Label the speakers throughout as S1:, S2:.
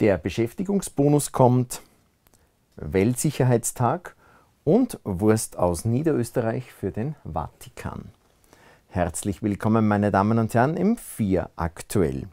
S1: Der Beschäftigungsbonus kommt, Weltsicherheitstag und Wurst aus Niederösterreich für den Vatikan. Herzlich willkommen, meine Damen und Herren, im 4 aktuell.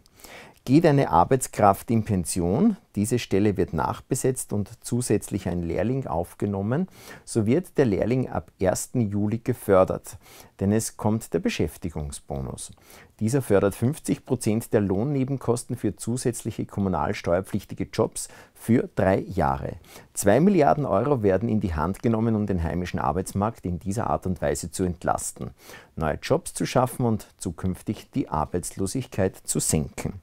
S1: Geht eine Arbeitskraft in Pension, diese Stelle wird nachbesetzt und zusätzlich ein Lehrling aufgenommen, so wird der Lehrling ab 1. Juli gefördert, denn es kommt der Beschäftigungsbonus. Dieser fördert 50 Prozent der Lohnnebenkosten für zusätzliche kommunalsteuerpflichtige Jobs für drei Jahre. Zwei Milliarden Euro werden in die Hand genommen, um den heimischen Arbeitsmarkt in dieser Art und Weise zu entlasten, neue Jobs zu schaffen und zukünftig die Arbeitslosigkeit zu senken.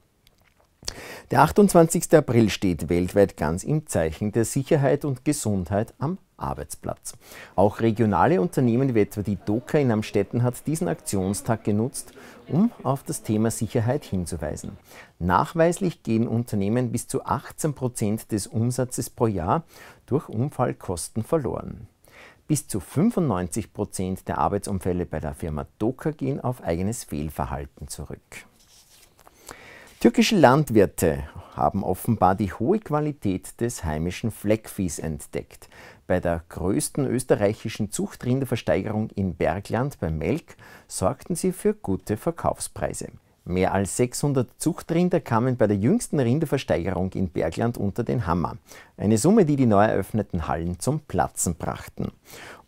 S1: Der 28. April steht weltweit ganz im Zeichen der Sicherheit und Gesundheit am Arbeitsplatz. Auch regionale Unternehmen wie etwa die Doka in Amstetten hat diesen Aktionstag genutzt, um auf das Thema Sicherheit hinzuweisen. Nachweislich gehen Unternehmen bis zu 18 Prozent des Umsatzes pro Jahr durch Unfallkosten verloren. Bis zu 95 Prozent der Arbeitsunfälle bei der Firma Doka gehen auf eigenes Fehlverhalten zurück. Türkische Landwirte haben offenbar die hohe Qualität des heimischen Fleckviehs entdeckt. Bei der größten österreichischen Zuchtrinderversteigerung in Bergland bei Melk sorgten sie für gute Verkaufspreise. Mehr als 600 Zuchtrinder kamen bei der jüngsten Rinderversteigerung in Bergland unter den Hammer. Eine Summe, die die neu eröffneten Hallen zum Platzen brachten.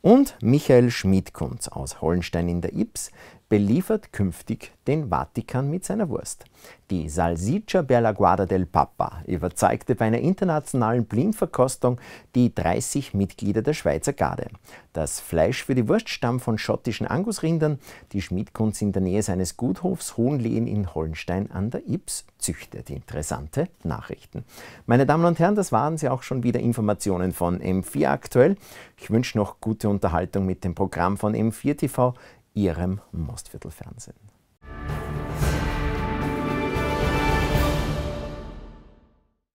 S1: Und Michael Schmidkunz aus Hollenstein in der Ips beliefert künftig den Vatikan mit seiner Wurst. Die Salsiccia per la Guarda del Papa überzeugte bei einer internationalen Blindverkostung die 30 Mitglieder der Schweizer Garde. Das Fleisch für die Wurst stammt von schottischen Angusrindern, die Schmidkunz in der Nähe seines Guthofs Hohenlehen in Hollenstein an der Ips züchtet. Interessante Nachrichten. Meine Damen und Herren, das waren sie auch schon wieder Informationen von M4 aktuell. Ich wünsche noch gute Unterhaltung mit dem Programm von M4 TV. Ihrem Mostviertelfernsehen.